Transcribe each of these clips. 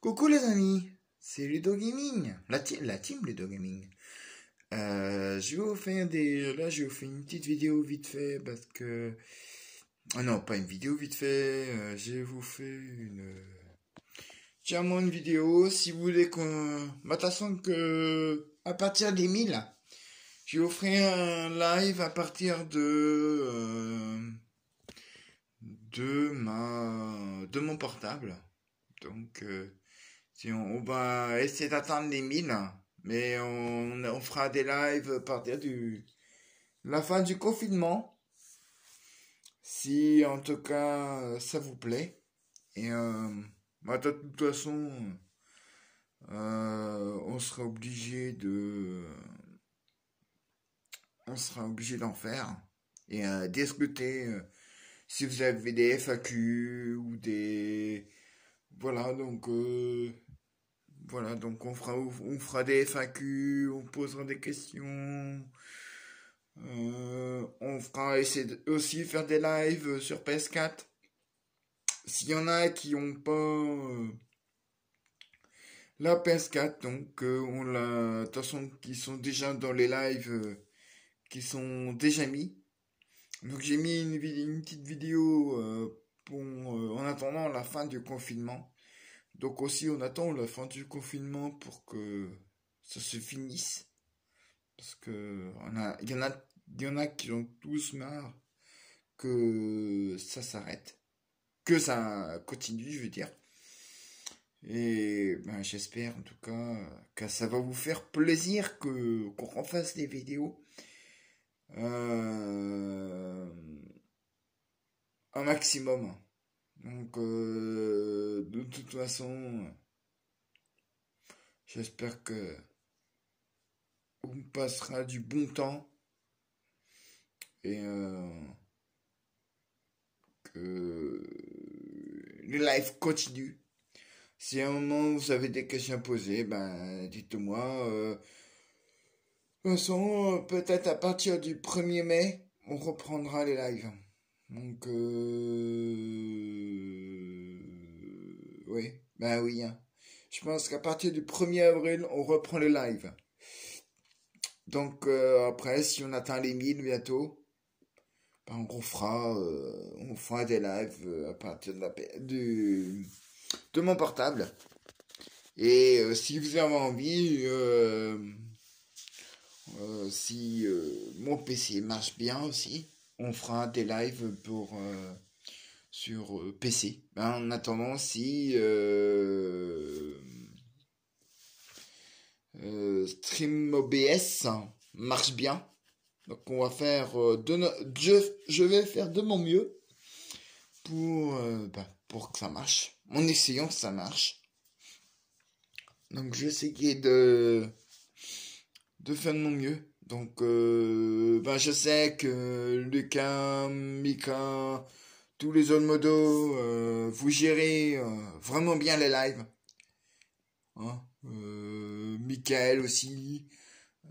Coucou les amis, c'est Ludo Gaming, la, la team Ludo Gaming. Euh, je vais vous faire des, là je vais vous faire une petite vidéo vite fait parce que, ah non pas une vidéo vite fait, euh, je vous faire une, euh, tiens moi une vidéo si vous voulez qu'on, bah, toute façon que à partir des 1000, je vais vous faire un live à partir de, de ma, de mon portable. Donc, euh, si on, va essayer d'atteindre les 1000, mais on, fera des lives à partir du la fin du confinement. Si en tout cas ça vous plaît. Et euh, bah, de toute façon, euh, on sera obligé de. On sera obligé d'en faire et discuter. si vous avez des FAQ ou des voilà, donc euh, voilà, donc on fera on fera des FAQ, on posera des questions. Euh, on fera essayer aussi faire des lives sur PS4. S'il y en a qui n'ont pas euh, la PS4, donc on l'a, de toute façon, qui sont déjà dans les lives, qui sont déjà mis. Donc j'ai mis une, une, petite vidéo pour, en attendant la fin du confinement. Donc aussi, on attend la fin du confinement pour que ça se finisse. Parce que il y en a, y en qui ont tous marre que ça s'arrête. Que ça continue, je veux dire. Et ben, j'espère en tout cas que ça va vous faire plaisir que qu'on fasse des vidéos. Euh, un maximum. Donc, euh, de toute façon, j'espère que on passera du bon temps et euh, que les live continue. Si à un moment vous avez des questions à poser, ben dites-moi. Euh. de toute façon, peut-être à partir du 1er mai, on reprendra les lives. Donc, euh, bah oui, ben hein. oui. Je pense qu'à partir du 1er avril, on reprend les lives. Donc euh, après, si on atteint les 1000 bientôt, bah, on fera, euh, on fera des lives à partir de, de mon portable. Et si vous avez envie, si mon PC marche bien aussi, on fera des lives pour euh, sur euh, PC. Ben, en attendant, si euh, Stream OBS marche bien, donc on va faire de je, vais faire de mon mieux pour ben, pour que ça marche. En essayant que ça marche. Donc vais de de faire de mon mieux donc, euh, ben je sais que Lucas, Mika, tous les autres modos, euh, vous gérez euh, vraiment bien les lives. Hein Michael aussi.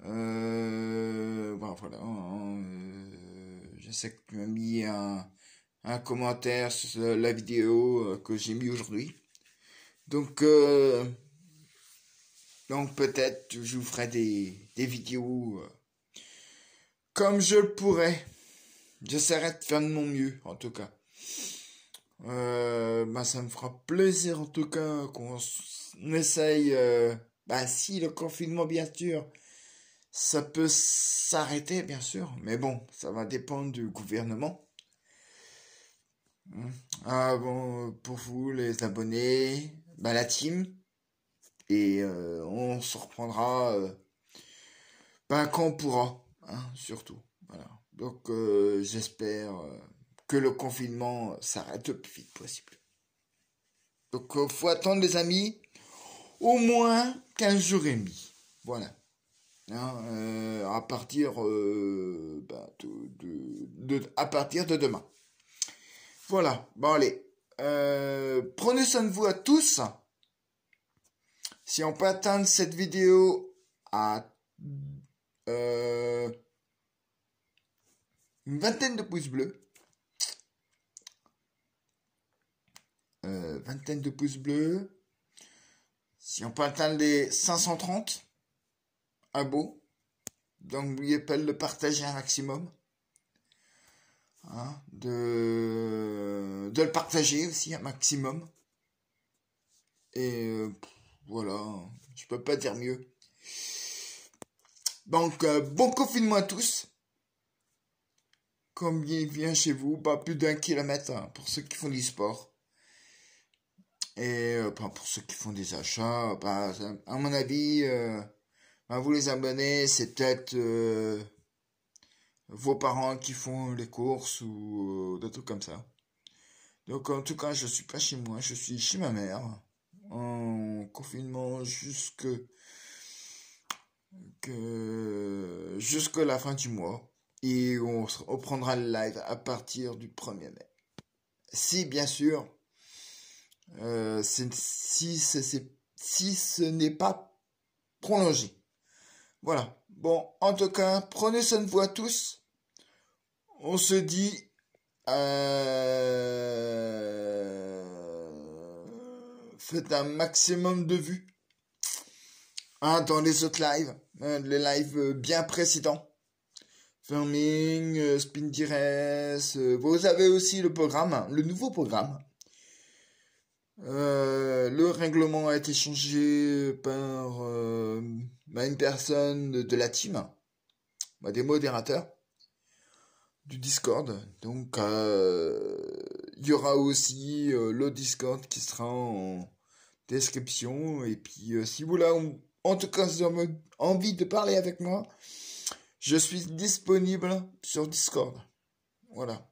voilà. Hein, je sais que tu as mis un, un commentaire sur la vidéo que j'ai mis aujourd'hui. Donc, donc peut-être je vous ferai des, des vidéos comme je le pourrais. J'essaierai de faire de mon mieux, en tout cas. Euh, bah, ça me fera plaisir, en tout cas, qu'on essaye. Euh, bah, si, le confinement, bien sûr. Ça peut s'arrêter, bien sûr. Mais bon, ça va dépendre du gouvernement. Hum. Ah, bon, pour vous, les abonnés, bah, la team. Et euh, on se reprendra quand on pourra. Hein, surtout. Voilà. Donc euh, j'espère euh, que le confinement s'arrête le plus vite possible. Donc il euh, faut attendre les amis au moins 15 jours et demi. Voilà. Hein, à, partir, bah, de, à partir de demain. Voilà. Bon allez. prenez soin de vous à tous. Si on peut attendre cette vidéo à euh, une vingtaine de pouces bleus. Euh, vingtaine de pouces bleus. Si on peut atteindre les 530 beau. donc n'oubliez pas de le partager un maximum. Hein, de, de le partager aussi un maximum. Et euh, voilà, je peux pas dire mieux. Donc, euh, bon confinement à tous. Combien il vient chez vous Pas bah, plus d'un kilomètre hein, pour ceux qui font du sport. Et euh, bah, pour ceux qui font des achats, bah, à mon avis, euh, vous les abonnés, c'est peut-être vos parents qui font les courses ou des trucs comme ça. Donc en tout cas, je suis pas chez moi, je suis chez ma mère en confinement jusque que jusqu'à la fin du mois et on, reprendra prendra le live à partir du 1er mai. Si bien sûr, euh, si, si ce n'est pas prolongé. Voilà. Bon, en tout cas, prenez soin de vous tous. On se dit euh, faites un maximum de vues dans hein, les autres lives, hein, les lives euh, bien précédents. Farming, euh, Spin euh, vous avez aussi le programme, le nouveau programme. Euh, le règlement a été changé par bah, une personne de, la team, bah, des modérateurs du Discord. Donc, il y aura aussi le Discord qui sera en description. Et puis, si vous voulez en tout cas si vous avez envie de parler avec moi, je suis disponible sur Discord. Voilà.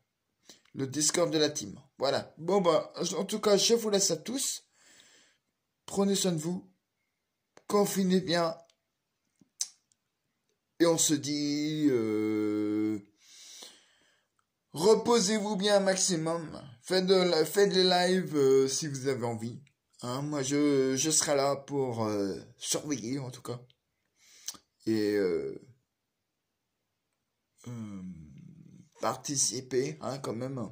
Le Discord de la team. Voilà. Bon, ben, en tout cas, je vous laisse à tous. Prenez soin de vous. Confinez bien. Et on se dit... Euh, reposez-vous bien un maximum. Faites, des lives euh, si vous avez envie. Hein, moi, je, serai là pour euh, surveiller, en tout cas. Et euh, euh, participer, hein, quand même,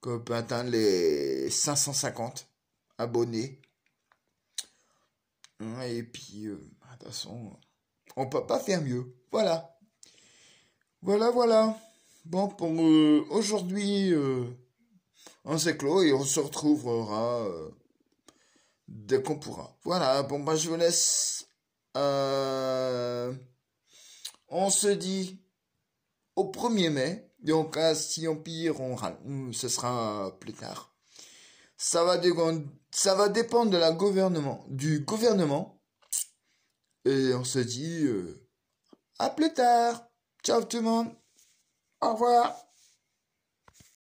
qu'on peut atteindre les 550 abonnés. Hein, et puis, bah, de toute façon, on peut pas faire mieux. Voilà. Voilà, voilà. Bon, pour aujourd'hui, on s'est clos et on se retrouvera dès qu'on pourra. Voilà, bon bah je vous laisse. Euh, on se dit au 1er mai. Donc si on pire, on râle. Hmm, ce sera plus tard. Ça va, ça va dépendre de la gouvernement, du gouvernement. Et on se dit euh, à plus tard. Ciao tout le monde. Au revoir.